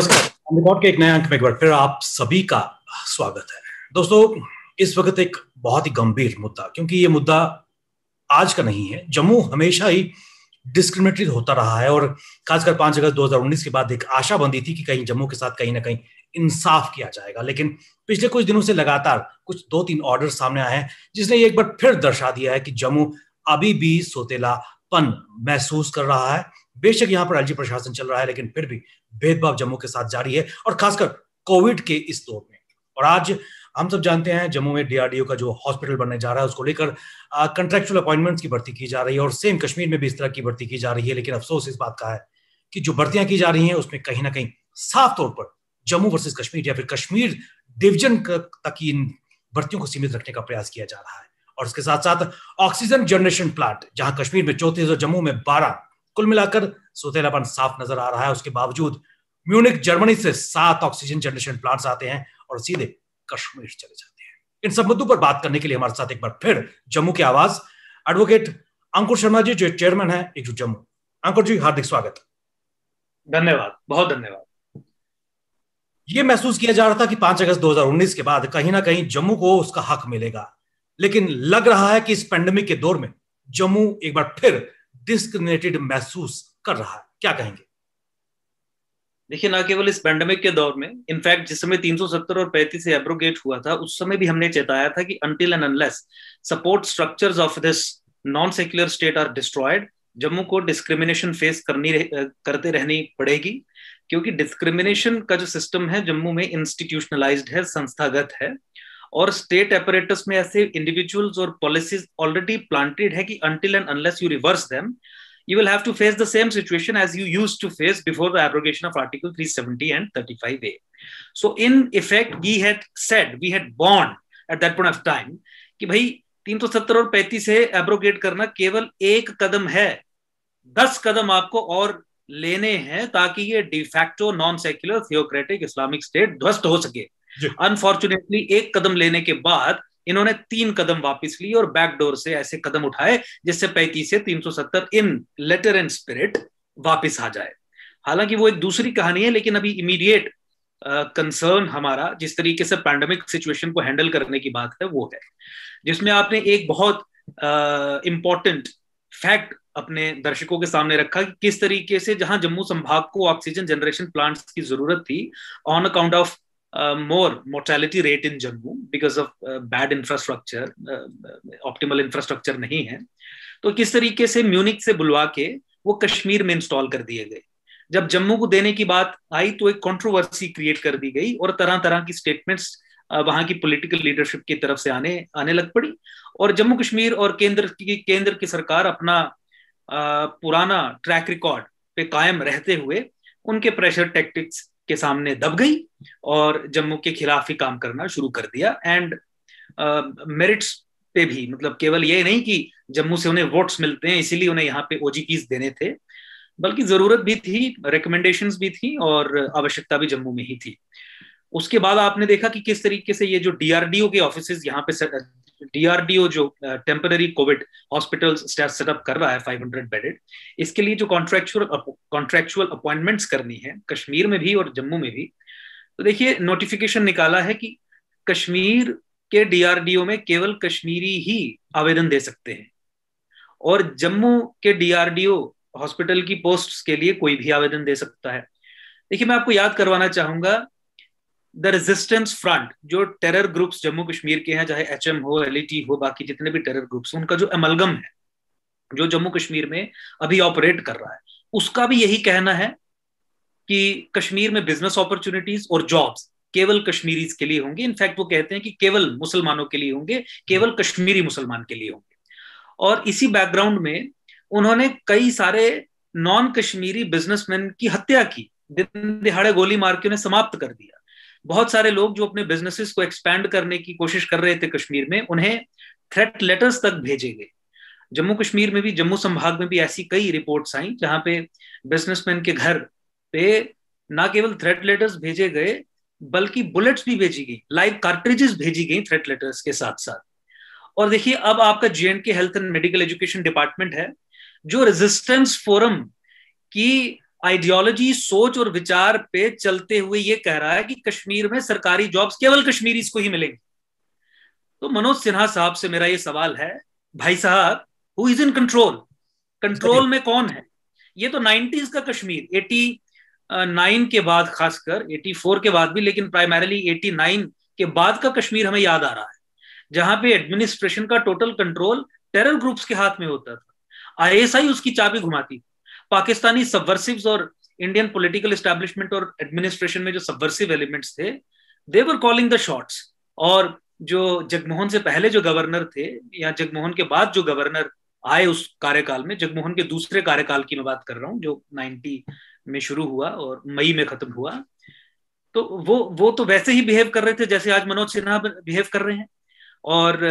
नमस्कार के एक नया अंक में एक बार फिर आप सभी का स्वागत है दोस्तों इस वक्त एक बहुत ही गंभीर मुद्दा क्योंकि ये मुद्दा आज का नहीं है जम्मू हमेशा ही डिस्क्रिमिनेटरी होता रहा है और खासकर पांच अगस्त 2019 के बाद एक आशा बंदी थी कि कहीं जम्मू के साथ कहीं ना कहीं इंसाफ किया जाएगा लेकिन पिछले कुछ दिनों से लगातार कुछ दो तीन ऑर्डर सामने आए हैं जिसने एक बार फिर दर्शा दिया है कि जम्मू अभी भी सोतेलापन महसूस कर रहा है बेशक यहाँ पर राज्य प्रशासन चल रहा है लेकिन फिर भी भेदभाव जम्मू के साथ जारी है और खासकर कोविड के इस दौर में और आज हम सब जानते हैं जम्मू में डीआरडीओ का जो हॉस्पिटल बनने जा रहा है उसको लेकर कंट्रेक्चुअल अपॉइंटमेंट्स की भर्ती की जा रही है और सेम कश्मीर में भी इस तरह की भर्ती की जा रही है लेकिन अफसोस इस बात का है कि जो भर्तियां की जा रही हैं उसमें कहीं ना कहीं साफ तौर पर जम्मू वर्सेज कश्मीर या फिर कश्मीर डिविजन तक इन भर्तियों को सीमित रखने का प्रयास किया जा रहा है और इसके साथ साथ ऑक्सीजन जनरेशन प्लांट जहां कश्मीर में चौतीस और जम्मू में बारह कुल मिलाकर सुतेलापन साफ नजर आ रहा है उसके बावजूद म्यूनिक जर्मनी से सात ऑक्सीजन जनरेशन प्लांट्स आते हैं और सीधे कश्मीर चले जाते हैं इन सब मुद्दों पर बात करने के लिए हमारे साथ एक बार फिर जम्मू की आवाज एडवोकेट अंकुर शर्मा जी जो चेयरमैन है एकजुट जम्मू अंकुर जी हार्दिक स्वागत धन्यवाद बहुत धन्यवाद ये महसूस किया जा रहा था कि 5 अगस्त 2019 के बाद कहीं ना कहीं जम्मू को उसका हक मिलेगा लेकिन लग रहा है कि इस पेंडेमिक के दौर में जम्मू एक बार फिर डिस्क्रिमिनेटेड महसूस कर रहा है क्या कहेंगे देखिए ना केवल इस पैंडेमिक के दौर में इनफैक्ट जिस समय 370 और 35 से एब्रोगेट हुआ था उस समय भी हमने चेताया था कि until and unless support structures of this non secular state are destroyed Jammu को डिस्क्रिमिनेशन फेस करनी रह, करते रहनी पड़ेगी क्योंकि डिस्क्रिमिनेशन का जो सिस्टम है जम्मू में इंस्टीट्यूशनलाइज्ड है संस्थागत है और स्टेट अपरेटस में ऐसे इंडिविजुअल्स और पॉलिसीज ऑलरेडी प्लांटेड है कि until and unless you reverse them you will have to face the same situation as you use to face before the abrogation of article 370 and 35 A so in effect we had said we had bond at that point of time कि भाई 370 और 35 से abrogate करना केवल एक कदम है दस कदम आपको और लेने हैं ताकि ये de facto non secular theocratic Islamic state ध्वस्त हो सके अनफॉर्चुनेटली एक कदम लेने के बाद इन्होंने तीन कदम वापस लिए और बैकडोर से ऐसे कदम उठाए जिससे पैंतीस से सत्तर इन लेटर एंड स्पिरिट वापस आ जाए हालांकि वो एक दूसरी कहानी है लेकिन अभी इमीडिएट कंसर्न uh, हमारा जिस तरीके से पैंडमिक सिचुएशन को हैंडल करने की बात है वो है जिसमें आपने एक बहुत इंपॉर्टेंट uh, फैक्ट अपने दर्शकों के सामने रखा कि किस तरीके से जहां जम्मू संभाग को ऑक्सीजन जनरेशन प्लांट्स की जरूरत थी on account of uh, more mortality rate in Jammu because of uh, bad infrastructure, uh, optimal infrastructure नहीं है तो किस तरीके से म्यूनिक से बुलवा के वो कश्मीर में इंस्टॉल कर दिए गए जब जम्मू को देने की बात आई तो एक कंट्रोवर्सी क्रिएट कर दी गई और तरह तरह की स्टेटमेंट्स uh, वहां की पॉलिटिकल लीडरशिप की तरफ से आने आने लग पड़ी और जम्मू कश्मीर और केंद्र की केंद्र की सरकार अपना आ, uh, पुराना ट्रैक रिकॉर्ड पे कायम रहते हुए उनके प्रेशर टैक्टिक्स के सामने दब गई और जम्मू के खिलाफ ही काम करना शुरू कर दिया एंड मेरिट्स uh, पे भी मतलब केवल ये नहीं कि जम्मू से उन्हें वोट्स मिलते हैं इसीलिए उन्हें यहाँ पे ओजीपीज देने थे बल्कि जरूरत भी थी रिकमेंडेशंस भी थी और आवश्यकता भी जम्मू में ही थी उसके बाद आपने देखा कि किस तरीके से ये जो डीआरडीओ के ऑफिस यहाँ पे डीआरडीओ जो टेम्पररी कोविड हॉस्पिटल सेटअप कर रहा है 500 बेडेड इसके लिए जो कॉन्ट्रेक्चुअल कॉन्ट्रेक्चुअल अपॉइंटमेंट्स करनी है कश्मीर में भी और जम्मू में भी तो देखिए नोटिफिकेशन निकाला है कि कश्मीर के डीआरडीओ में केवल कश्मीरी ही आवेदन दे सकते हैं और जम्मू के डीआरडीओ हॉस्पिटल की पोस्ट के लिए कोई भी आवेदन दे सकता है देखिए मैं आपको याद करवाना चाहूंगा द रेजिस्टेंस फ्रंट जो टेरर ग्रुप्स जम्मू कश्मीर के हैं चाहे एच हो एल e हो बाकी जितने भी टेरर ग्रुप्स उनका जो एमलगम है जो जम्मू कश्मीर में अभी ऑपरेट कर रहा है उसका भी यही कहना है कि कश्मीर में बिजनेस अपॉर्चुनिटीज और जॉब्स केवल कश्मीरीज के लिए होंगे इनफैक्ट वो कहते हैं कि केवल मुसलमानों के लिए होंगे केवल कश्मीरी मुसलमान के लिए होंगे और इसी बैकग्राउंड में उन्होंने कई सारे नॉन कश्मीरी बिजनेसमैन की हत्या की दिन दिहाड़े गोली मार के उन्हें समाप्त कर दिया बहुत सारे लोग जो अपने बिजनेसेस को एक्सपैंड करने की कोशिश कर रहे थे कश्मीर में उन्हें थ्रेट लेटर्स तक भेजे गए जम्मू कश्मीर में भी जम्मू संभाग में भी ऐसी कई रिपोर्ट्स आई जहां पे बिजनेसमैन के घर पे ना केवल थ्रेट लेटर्स भेजे गए बल्कि बुलेट्स भी भेजी गई लाइव कार्ट्रिजेस भेजी गई थ्रेट लेटर्स के साथ साथ और देखिए अब आपका J K health and medical education department है जो रेजिस्टेंस फोरम की आइडियोलॉजी सोच और विचार पे चलते हुए ये कह रहा है कि कश्मीर में सरकारी जॉब्स केवल कश्मीरी को ही मिलेंगे तो मनोज सिन्हा साहब से मेरा ये सवाल है भाई साहब who is in control control में कौन है ये तो 90s का कश्मीर एटी नाइन के बाद खासकर एटी फोर के बाद भी लेकिन प्राइमरली नाइन के बाद का कश्मीर हमें याद आ रहा है जहां पे एडमिनिस्ट्रेशन का टोटल कंट्रोल टेरर ग्रुप्स के हाथ में होता था आईएसआई उसकी चाबी घुमाती पाकिस्तानी सबवर्सिव और इंडियन पॉलिटिकल एस्टेब्लिशमेंट और एडमिनिस्ट्रेशन में जो सबवर्सिव एलिमेंट्स थे देवर कॉलिंग द शॉट्स और जो जगमोहन से पहले जो गवर्नर थे या जगमोहन के बाद जो गवर्नर आए उस कार्यकाल में जगमोहन के दूसरे कार्यकाल की मैं बात कर रहा हूँ जो नाइनटी में शुरू हुआ और मई में खत्म हुआ तो वो वो तो वैसे ही बिहेव कर रहे थे जैसे आज मनोज सिन्हा बिहेव कर रहे हैं और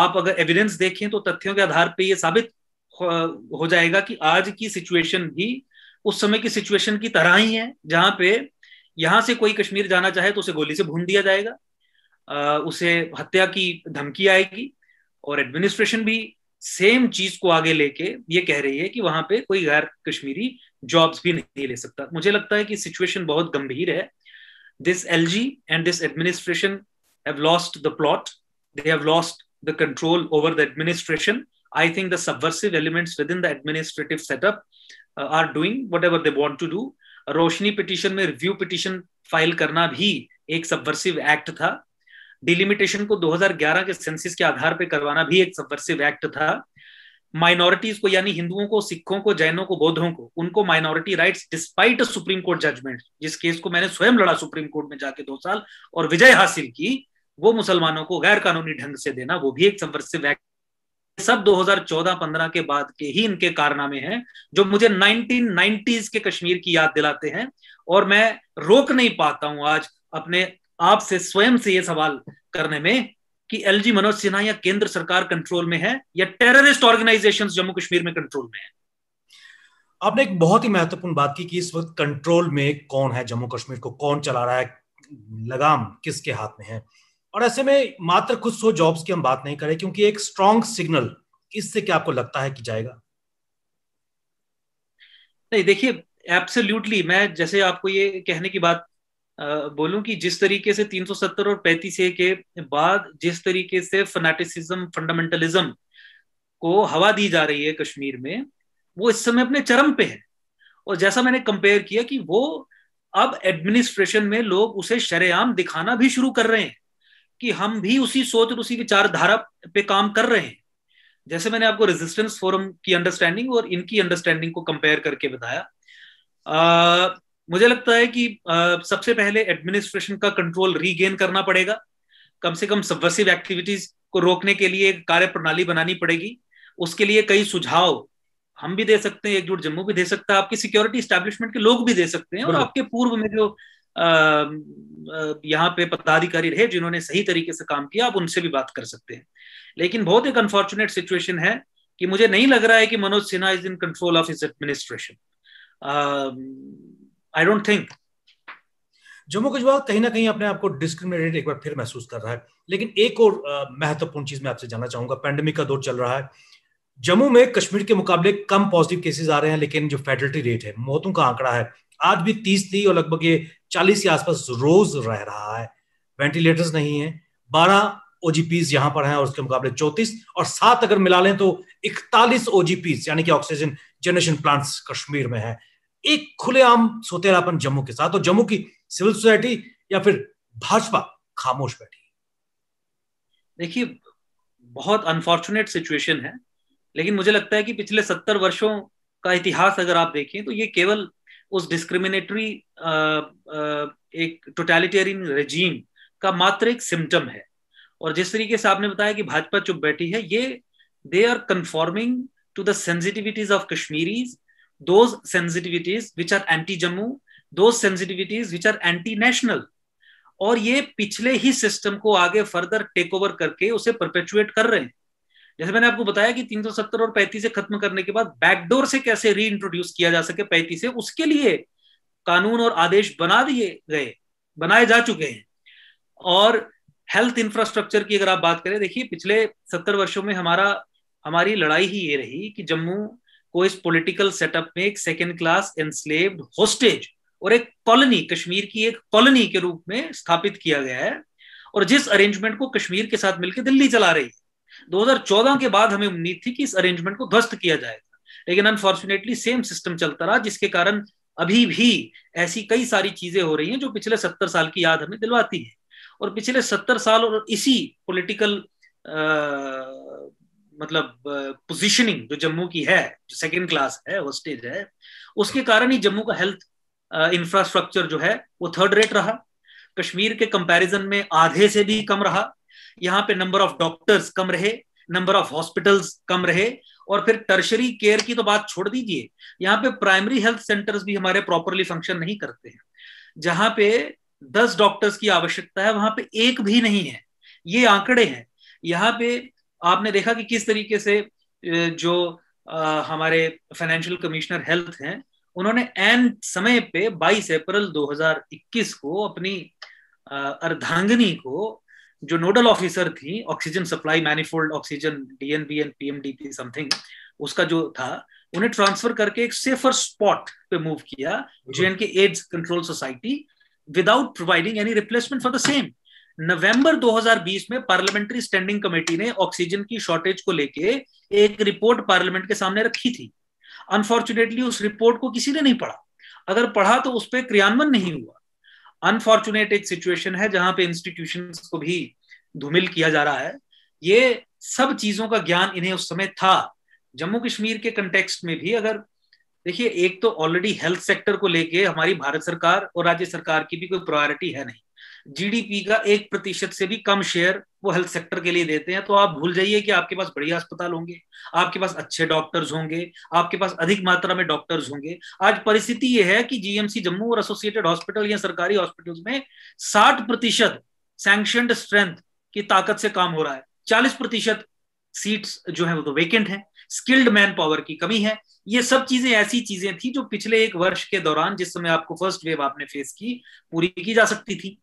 आप अगर एविडेंस देखें तो तथ्यों के आधार पर ये साबित हो जाएगा कि आज की सिचुएशन भी उस समय की सिचुएशन की तरह ही है जहां पे यहां से कोई कश्मीर जाना चाहे तो उसे गोली से भून दिया जाएगा उसे हत्या की धमकी आएगी और एडमिनिस्ट्रेशन भी सेम चीज को आगे लेके ये कह रही है कि वहां पे कोई गैर कश्मीरी जॉब्स भी नहीं ले सकता मुझे लगता है कि सिचुएशन बहुत गंभीर है this L G and this administration have lost the plot they have lost the control over the administration I think the subversive elements within the administrative setup are doing whatever they want to do Roshni petition में review petition file करना भी एक subversive act था delimitation को 2011 के senses के आधार पर करवाना भी एक सबवर्सिव एक्ट था माइनॉरिटीज को यानी हिंदुओं को सिखों को जैनों को बौद्धों को उनको minority rights despite supreme court judgment जिस केस को मैंने स्वयं लड़ा सुप्रीम कोर्ट में जाके दो साल और विजय हासिल की वो मुसलमानों को गैर कानूनी ढंग से देना वो भी एक से एक्ट सब 2014-15 के बाद के ही इनके कारनामे हैं जो मुझे 1990s के कश्मीर की याद दिलाते हैं और मैं रोक नहीं पाता हूं आज अपने आप से स्वयं से ये सवाल करने में कि एलजी मनोज सिन्हा या केंद्र सरकार कंट्रोल में है या टेररिस्ट ऑर्गेनाइजेशंस जम्मू कश्मीर में कंट्रोल में है आपने एक बहुत ही महत्वपूर्ण बात की कि इस वक्त कंट्रोल में कौन है जम्मू कश्मीर को कौन चला रहा है लगाम किसके हाथ में है और ऐसे में मात्र कुछ सो जॉब्स की हम बात नहीं करें क्योंकि एक स्ट्रॉन्ग सिग्नल इससे क्या आपको लगता है कि जाएगा नहीं देखिए एब्सोल्युटली मैं जैसे आपको ये कहने की बात बोलूं कि जिस तरीके से 370 और 35 ए के बाद जिस तरीके से फनाटिसिज्म फंडामेंटलिज्म को हवा दी जा रही है कश्मीर में वो इस समय अपने चरम पे है और जैसा मैंने कंपेयर किया कि वो अब एडमिनिस्ट्रेशन में लोग उसे शरेआम दिखाना भी शुरू कर रहे हैं कि हम भी उसी सोच और उसी विचारधारा पे काम कर रहे हैं जैसे मैंने आपको रेजिस्टेंस फोरम की अंडरस्टैंडिंग और इनकी अंडरस्टैंडिंग को कंपेयर करके बताया मुझे लगता है कि सबसे पहले एडमिनिस्ट्रेशन का कंट्रोल रीगेन करना पड़ेगा कम से कम सबवर्सिव एक्टिविटीज को रोकने के लिए कार्य प्रणाली बनानी पड़ेगी उसके लिए कई सुझाव हम भी दे सकते हैं एकजुट जम्मू भी दे सकता है आपकी सिक्योरिटी स्टैब्लिशमेंट के लोग भी दे सकते हैं और आपके पूर्व में जो यहाँ पे पदाधिकारी रहे जिन्होंने सही तरीके से काम किया आप उनसे भी बात कर सकते हैं लेकिन बहुत एक अनफॉर्चुनेट सिचुएशन है कि मुझे नहीं लग रहा है कि Manoj Sinha is in control of is administration I don't think Jammu Kashmir कहीं ना कहीं अपने आप को डिस्क्रिमिनेटेड एक बार फिर महसूस कर रहा है लेकिन एक और महत्वपूर्ण चीज मैं आपसे जानना चाहूंगा पैंडेमिक का दौर चल रहा है जम्मू में कश्मीर के मुकाबले कम पॉजिटिव केसेस आ रहे हैं लेकिन जो फैटलिटी रेट है मौतों का आंकड़ा है आज भी तीस थी और लगभग ये चालीस के आसपास रोज रह रहा है वेंटिलेटर्स नहीं है बारह ओजीपीज यहां पर हैं और उसके मुकाबले चौतीस और सात अगर मिला लें तो इकतालीस ओजीपीज यानी कि ऑक्सीजन जनरेशन प्लांट्स कश्मीर में है एक खुलेआम सोतेरापन जम्मू के साथ और जम्मू की सिविल सोसाइटी या फिर भाजपा खामोश बैठी देखिए बहुत अनफॉर्चुनेट सिचुएशन है लेकिन मुझे लगता है कि पिछले सत्तर वर्षों का इतिहास अगर आप देखें तो ये केवल उस डिस्क्रिमिनेटरी एक टोटेलिटेरियन रेजीम का मात्र एक सिम्टम है और जिस तरीके से आपने बताया कि भाजपा चुप बैठी है ये they are conforming to the sensitivities of Kashmiris those sensitivities which are anti jammu those sensitivities which are anti national और ये पिछले ही सिस्टम को आगे फर्दर टेक ओवर करके उसे परपेचुएट कर रहे हैं जैसे मैंने आपको बताया कि 370 और 35 से खत्म करने के बाद बैकडोर से कैसे री इंट्रोड्यूस किया जा सके 35 से उसके लिए कानून और आदेश बना दिए गए बनाए जा चुके हैं और हेल्थ इंफ्रास्ट्रक्चर की अगर आप बात करें देखिए पिछले सत्तर वर्षों में हमारा हमारी लड़ाई ही ये रही कि जम्मू को इस पॉलिटिकल सेटअप में एक सेकेंड क्लास एनस्लेव्ड होस्टेज और एक कॉलोनी कश्मीर की एक कॉलोनी के रूप में स्थापित किया गया है और जिस अरेंजमेंट को कश्मीर के साथ मिलकर दिल्ली चला रही है 2014 के बाद हमें उम्मीद थी कि इस अरेंजमेंट को ध्वस्त किया जाएगा लेकिन अनफॉर्चुनेटली सेम सिस्टम चलता रहा जिसके कारण अभी भी ऐसी कई सारी चीजें हो रही हैं जो पिछले सत्तर साल की याद हमें दिलवाती है और पिछले सत्तर साल और इसी पॉलिटिकल मतलब पोजीशनिंग जो जम्मू की है जो सेकंड क्लास है स्टेज है उसके कारण ही जम्मू का हेल्थ इंफ्रास्ट्रक्चर जो है वो थर्ड रेट रहा कश्मीर के कंपैरिजन में आधे से भी कम रहा यहाँ पे नंबर ऑफ डॉक्टर्स कम रहे नंबर ऑफ हॉस्पिटल्स कम रहे और फिर टर्शरी केयर की तो बात छोड़ दीजिए यहाँ पे प्राइमरी हेल्थ सेंटर्स भी हमारे प्रॉपरली फंक्शन नहीं करते हैं जहाँ पे दस डॉक्टर्स की आवश्यकता है वहां पे एक भी नहीं है ये आंकड़े हैं यहाँ पे आपने देखा कि किस तरीके से जो हमारे फाइनेंशियल कमिश्नर हेल्थ हैं उन्होंने एन समय पे 22 अप्रैल 2021 को अपनी अर्धांगनी को जो नोडल ऑफिसर थी oxygen supply manifold oxygen DNB and PMDP something उसका जो था उन्हें ट्रांसफर करके एक सेफर स्पॉट पे मूव किया J and K AIDS control society without providing any replacement for the same November 2020 में पार्लियामेंट्री स्टैंडिंग कमेटी ने ऑक्सीजन की शॉर्टेज को लेके एक रिपोर्ट पार्लियामेंट के सामने रखी थी अनफॉर्चुनेटली उस रिपोर्ट को किसी ने नहीं पढ़ा अगर पढ़ा तो उस पर क्रियान्वयन नहीं हुआ अनफॉर्चुनेट एक सिचुएशन है जहां पे इंस्टीट्यूशन को भी धूमिल किया जा रहा है ये सब चीजों का ज्ञान इन्हें उस समय था जम्मू कश्मीर के कंटेक्स्ट में भी अगर देखिए एक तो ऑलरेडी हेल्थ सेक्टर को लेके हमारी भारत सरकार और राज्य सरकार की भी कोई प्रायोरिटी है नहीं जीडीपी का एक प्रतिशत से भी कम शेयर वो हेल्थ सेक्टर के लिए देते हैं तो आप भूल जाइए कि आपके पास बढ़िया अस्पताल होंगे आपके पास अच्छे डॉक्टर्स होंगे आपके पास अधिक मात्रा में डॉक्टर्स होंगे आज परिस्थिति यह है कि जीएमसी जम्मू और एसोसिएटेड हॉस्पिटल या सरकारी हॉस्पिटल में साठ प्रतिशत सैंक्शनड स्ट्रेंथ की ताकत से काम हो रहा है चालीस प्रतिशत सीट्स जो है वो तो वेकेंट है स्किल्ड मैन पावर की कमी है ये सब चीजें ऐसी चीजें थी जो पिछले एक वर्ष के दौरान जिस समय आपको फर्स्ट वेव आपने फेस की पूरी की जा सकती थी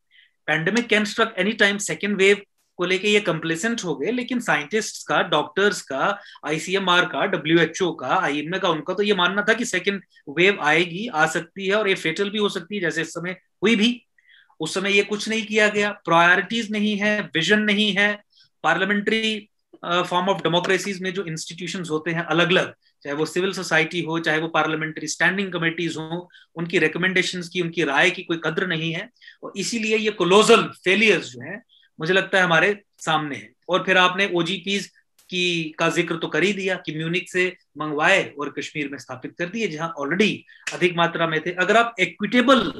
pandemic can struck any time second wave को लेके ये कंप्लेसेंट हो गए लेकिन साइंटिस्ट्स का डॉक्टर्स का आईसीएमआर का डब्ल्यू का ए का उनका तो ये मानना था कि सेकेंड वेव आएगी आ सकती है और ये फेटल भी हो सकती है जैसे इस समय हुई भी उस समय ये कुछ नहीं किया गया प्रायोरिटीज नहीं है विजन नहीं है पार्लियामेंट्री फॉर्म ऑफ डेमोक्रेसीज में जो इंस्टीट्यूशन होते हैं अलग अलग चाहे वो सिविल सोसाइटी हो चाहे वो पार्लियामेंट्री स्टैंडिंग कमेटीज हो उनकी रिकमेंडेशन की उनकी राय की कोई कद्र नहीं है और इसीलिए ये कोलोजल फेलियर्स जो है मुझे लगता है हमारे सामने है और फिर आपने ओ की का जिक्र तो कर ही दिया कि म्यूनिक से मंगवाए और कश्मीर में स्थापित कर दिए जहां ऑलरेडी अधिक मात्रा में थे अगर आप इक्विटेबल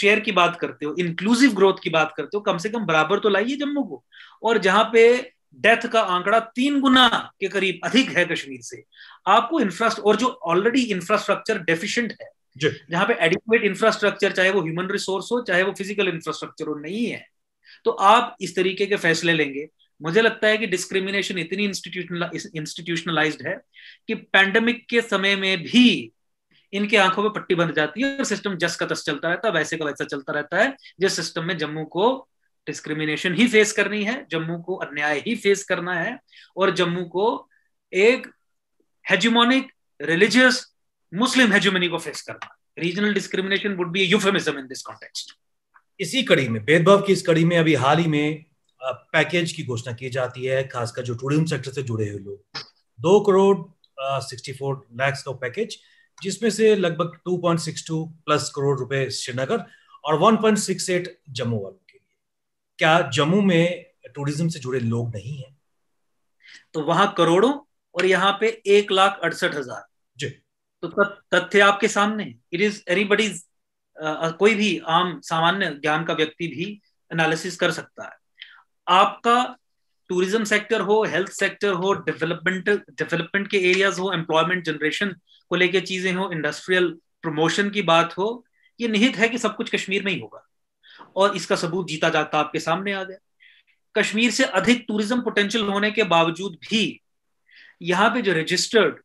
शेयर की बात करते हो इंक्लूसिव ग्रोथ की बात करते हो कम से कम बराबर तो लाइए जम्मू को और जहां पे डेथ का आंकड़ा तीन गुना के करीब अधिक है कश्मीर से आपको इंफ्रास्ट्रक्चर और जो ऑलरेडी इंफ्रास्ट्रक्चर डेफिशिएंट है जहां पे एडिक्वेट इंफ्रास्ट्रक्चर चाहे वो ह्यूमन रिसोर्स हो चाहे वो फिजिकल इंफ्रास्ट्रक्चर हो नहीं है तो आप इस तरीके के फैसले लेंगे मुझे लगता है कि डिस्क्रिमिनेशन इतनी इंस्टीट्यूशनलाइज है कि पैंडेमिक के समय में भी इनके आंखों में पट्टी बंध जाती है और सिस्टम जस का तस चलता रहता है वैसे का वैसा चलता रहता है जिस सिस्टम में जम्मू को डिस्क्रिमिनेशन ही फेस करनी है जम्मू को अन्याय ही फेस करना है और जम्मू को एक हेजुमोनिक रिलीजियस मुस्लिम हेजुमनी को फेस करना regional discrimination would be euphemism in this context इसी कड़ी में भेदभाव की इस कड़ी में अभी हाल ही में पैकेज की घोषणा की जाती है खासकर जो टूरिज्म सेक्टर से जुड़े हुए लोग दो करोड़ सिक्सटी फोर लैक्स का पैकेज जिसमें से लगभग two point six two plus crore रुपए श्रीनगर और one point six eight Jammu वाले क्या जम्मू में टूरिज्म से जुड़े लोग नहीं है तो वहां करोड़ों और यहाँ पे एक लाख अड़सठ हजार जी तो तथ्य आपके सामने इट इज एनीबडी कोई भी आम सामान्य ज्ञान का व्यक्ति भी एनालिसिस कर सकता है आपका टूरिज्म सेक्टर हो हेल्थ सेक्टर हो डेवलपमेंट डेवलपमेंट के एरियाज हो एम्प्लॉयमेंट जनरेशन को लेके चीजें हो इंडस्ट्रियल प्रमोशन की बात हो ये निहित है कि सब कुछ कश्मीर में ही होगा और इसका सबूत जीता जाता आपके सामने आ गया कश्मीर से अधिक टूरिज्म पोटेंशियल होने के बावजूद भी यहाँ पे जो रजिस्टर्ड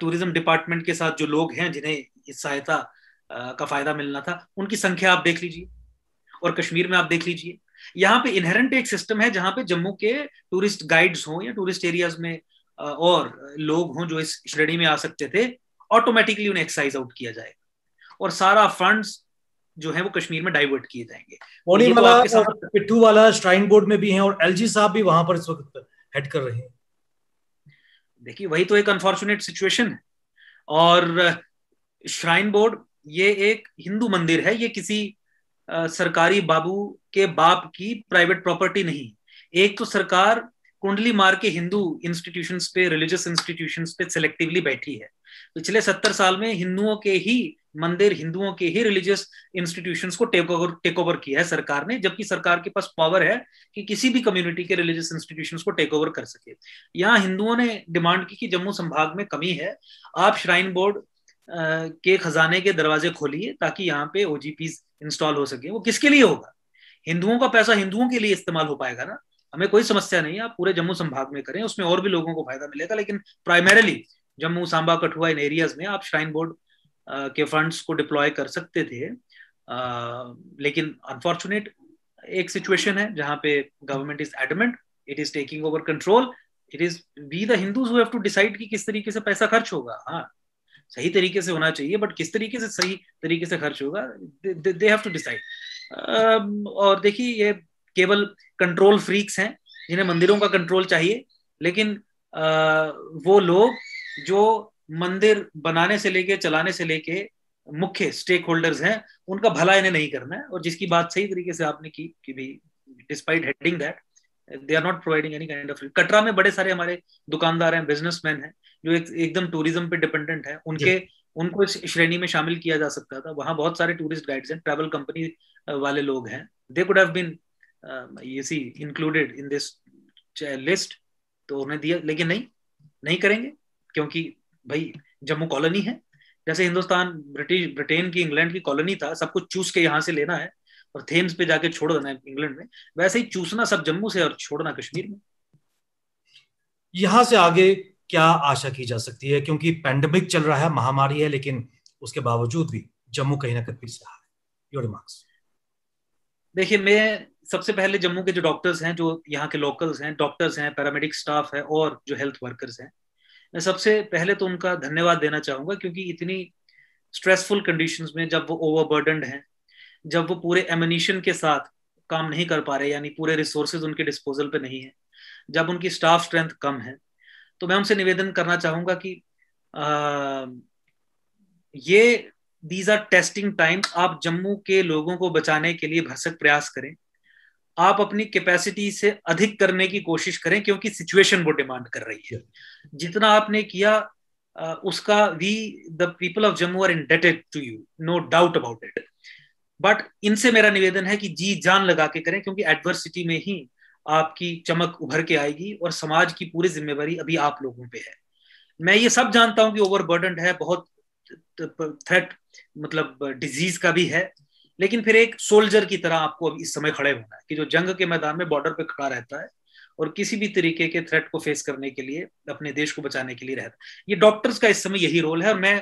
टूरिज्म डिपार्टमेंट के साथ जो लोग हैं जिन्हें इस सहायता का फायदा मिलना था उनकी संख्या आप देख लीजिए और कश्मीर में आप देख लीजिए यहाँ पे इनहेरेंट एक सिस्टम है जहां पे जम्मू के टूरिस्ट गाइड्स हों या टूरिस्ट एरियाज में और लोग हों जो इस श्रेणी में आ सकते थे ऑटोमेटिकली उन्हें एक्साइज आउट किया जाएगा और सारा फंड्स जो है वो कश्मीर में डाइवर्ट किए जाएंगे तो मतलब पिट्ठू वाला श्राइन बोर्ड में भी हैं और एलजी साहब भी वहां पर इस वक्त हेड कर रहे हैं देखिए वही तो एक अनफॉर्चुनेट सिचुएशन है और श्राइन बोर्ड ये एक हिंदू मंदिर है ये किसी सरकारी बाबू के बाप की प्राइवेट प्रॉपर्टी नहीं एक तो सरकार कुंडली मार के हिंदू इंस्टीट्यूशंस पे रिलीजियस इंस्टीट्यूशंस पे सिलेक्टिवली बैठी है पिछले सत्तर साल में हिंदुओं के ही मंदिर हिंदुओं के ही रिलीजियस इंस्टीट्यूशन को टेक ओवर टेक ओवर किया है सरकार ने जबकि सरकार के पास पावर है कि किसी भी कम्युनिटी के रिलीजियस इंस्टीट्यूशन को टेक ओवर कर सके यहाँ हिंदुओं ने डिमांड की कि जम्मू संभाग में कमी है आप श्राइन बोर्ड के खजाने के दरवाजे खोलिए ताकि यहाँ पे ओजीपी इंस्टॉल हो सके वो किसके लिए होगा हिंदुओं का पैसा हिंदुओं के लिए इस्तेमाल हो पाएगा ना हमें कोई समस्या नहीं है आप पूरे जम्मू संभाग में करें उसमें और भी लोगों को फायदा मिलेगा लेकिन प्राइमरली जम्मू सांबा कठुआ इन एरियाज में आप श्राइन बोर्ड के फंड्स को डिप्लॉय कर सकते थे लेकिन अनफॉर्चुनेट एक सिचुएशन है जहां पे government is adamant it is taking over control it is be the Hindus who have to decide कि किस तरीके से पैसा खर्च होगा हाँ सही तरीके से होना चाहिए बट किस तरीके से सही तरीके से खर्च होगा दे हैव टू डिसाइड और देखिए ये केवल कंट्रोल फ्रीक्स हैं जिन्हें मंदिरों का कंट्रोल चाहिए लेकिन आ, वो लोग जो मंदिर बनाने से लेके चलाने से लेके मुख्य स्टेक होल्डर्स हैं उनका भला इन्हें नहीं करना है और जिसकी बात सही तरीके से आपने की कि भी despite heading that they are not providing any kind of Katra में बड़े सारे हमारे दुकानदार हैं बिजनेसमैन हैं जो एक एकदम टूरिज्म पे डिपेंडेंट है उनके उनको इस श्रेणी में शामिल किया जा सकता था वहां बहुत सारे टूरिस्ट गाइड्स हैं ट्रेवल कंपनी वाले लोग हैं दे कुड हैव बीन ये सी इंक्लूडेड इन दिस लिस्ट तो उन्हें दिया लेकिन नहीं नहीं करेंगे क्योंकि भाई जम्मू कॉलोनी है जैसे हिंदुस्तान ब्रिटिश ब्रिटेन की इंग्लैंड की कॉलोनी था सब कुछ चूस के यहाँ से लेना है और थेम्स पे जाके छोड़ देना है इंग्लैंड में वैसे ही चूसना सब जम्मू से और छोड़ना कश्मीर में यहाँ से आगे क्या आशा की जा सकती है क्योंकि पैंडमिक चल रहा है महामारी है लेकिन उसके बावजूद भी जम्मू कहीं ना कहीं पिस रहा है योर रिमार्क्स देखिए मैं सबसे पहले जम्मू के जो डॉक्टर्स हैं जो यहाँ के लोकल्स हैं डॉक्टर्स हैं पैरामेडिक स्टाफ है और जो हेल्थ वर्कर्स हैं मैं सबसे पहले तो उनका धन्यवाद देना चाहूंगा क्योंकि इतनी स्ट्रेसफुल कंडीशंस में जब वो ओवरबर्डनड हैं जब वो पूरे एमिनेशन के साथ काम नहीं कर पा रहे यानी पूरे रिसोर्सेज उनके डिस्पोजल पे नहीं है जब उनकी स्टाफ स्ट्रेंथ कम है तो मैं उनसे निवेदन करना चाहूंगा कि आ, ये दीज आर टेस्टिंग टाइम आप जम्मू के लोगों को बचाने के लिए भरसक प्रयास करें आप अपनी कैपेसिटी से अधिक करने की कोशिश करें क्योंकि सिचुएशन वो डिमांड कर रही है जितना आपने किया उसका we the people of Jammu are indebted to you no doubt about it but इनसे मेरा निवेदन है कि जी जान लगा के करें क्योंकि एडवर्सिटी में ही आपकी चमक उभर के आएगी और समाज की पूरी जिम्मेवारी अभी आप लोगों पे है मैं ये सब जानता हूं कि ओवरबर्डन है बहुत थ्रेट मतलब डिजीज का भी है लेकिन फिर एक सोल्जर की तरह आपको अब इस समय खड़े होना है कि जो जंग के मैदान में बॉर्डर पे खड़ा रहता है और किसी भी तरीके के थ्रेट को फेस करने के लिए अपने देश को बचाने के लिए रहता है ये डॉक्टर्स का इस समय यही रोल है और मैं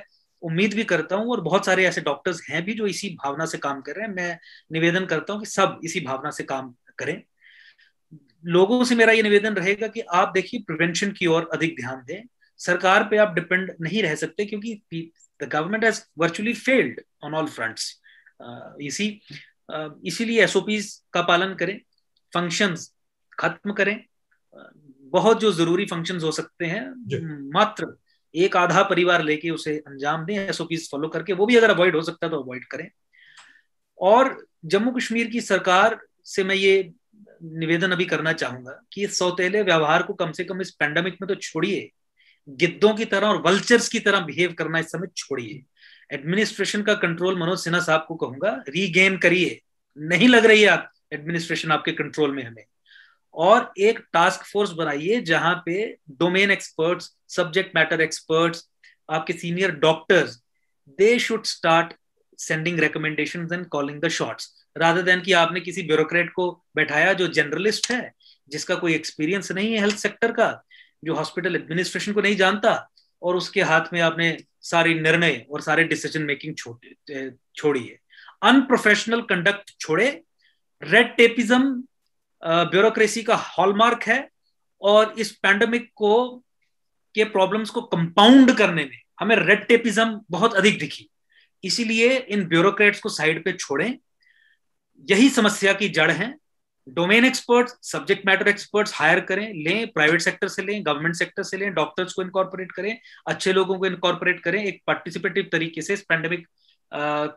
उम्मीद भी करता हूँ और बहुत सारे ऐसे डॉक्टर्स हैं भी जो इसी भावना से काम कर रहे हैं मैं निवेदन करता हूँ कि सब इसी भावना से काम करें लोगों से मेरा ये निवेदन रहेगा कि आप देखिए प्रिवेंशन की ओर अधिक ध्यान दें सरकार पे आप डिपेंड नहीं रह सकते क्योंकि the government has virtually failed on all fronts इसी इसीलिए एसओपीज का पालन करें फंक्शंस खत्म करें बहुत जो जरूरी फंक्शंस हो सकते हैं मात्र एक आधा परिवार लेके उसे अंजाम दें एसओपी फॉलो करके वो भी अगर अवॉइड हो सकता है तो अवॉइड करें और जम्मू कश्मीर की सरकार से मैं ये निवेदन अभी करना चाहूंगा कि इस सौतेले व्यवहार को कम से कम इस पैंडमिक में तो छोड़िए गिद्धों की तरह और वल्चर्स की तरह बिहेव करना इस समय छोड़िए एडमिनिस्ट्रेशन का कंट्रोल मनोज सिन्हा साहब को कहूंगा रीगेन करिए नहीं लग रही है आप एडमिनिस्ट्रेशन आपके कंट्रोल में हमें और एक टास्क फोर्स बनाइए जहां पे domain experts subject matter experts आपके senior doctors they should start sending recommendation and calling the shots rather than कि आपने किसी ब्यूरोक्रेट को बैठाया जो जर्नलिस्ट है जिसका कोई एक्सपीरियंस नहीं है हेल्थ सेक्टर का जो हॉस्पिटल एडमिनिस्ट्रेशन को नहीं जानता और उसके हाथ में आपने सारी निर्णय और सारे डिसीजन मेकिंग छोड़ी है अनप्रोफेशनल कंडक्ट छोड़े रेड टेपिज्म ब्यूरोक्रेसी का हॉलमार्क है और इस पैंडमिक को के प्रॉब्लम्स को कंपाउंड करने में हमें रेड टेपिज्म बहुत अधिक दिखी इसीलिए इन ब्यूरोक्रेट्स को साइड पे छोड़ें यही समस्या की जड़ है domain expert subject matter experts hire करें लें प्राइवेट सेक्टर से लें गवर्नमेंट सेक्टर से लें डॉक्टर्स को इनकॉर्पोरेट करें अच्छे लोगों को इनकॉर्पोरेट करें एक पार्टिसिपेटिव तरीके से इस पैंडेमिक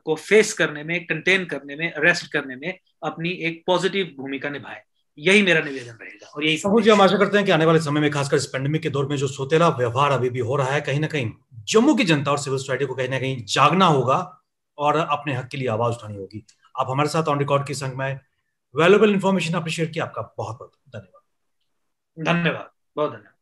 को फेस करने में कंटेन करने में अरेस्ट करने में अपनी एक पॉजिटिव भूमिका निभाए यही मेरा निवेदन रहेगा और यही जी हम आशा करते हैं कि आने वाले समय में खासकर इस पेंडेमिक के दौर में जो सोतेला व्यवहार अभी भी हो रहा है कहीं ना कहीं जम्मू की जनता और सिविल सोसाइटी को कहीं ना कहीं जागना होगा और अपने हक के लिए आवाज उठानी होगी आप हमारे साथ ऑन रिकॉर्ड की संघ में वैल्यूबल इन्फॉर्मेशन आपने शेयर किया आपका बहुत बहुत धन्यवाद धन्यवाद बहुत धन्यवाद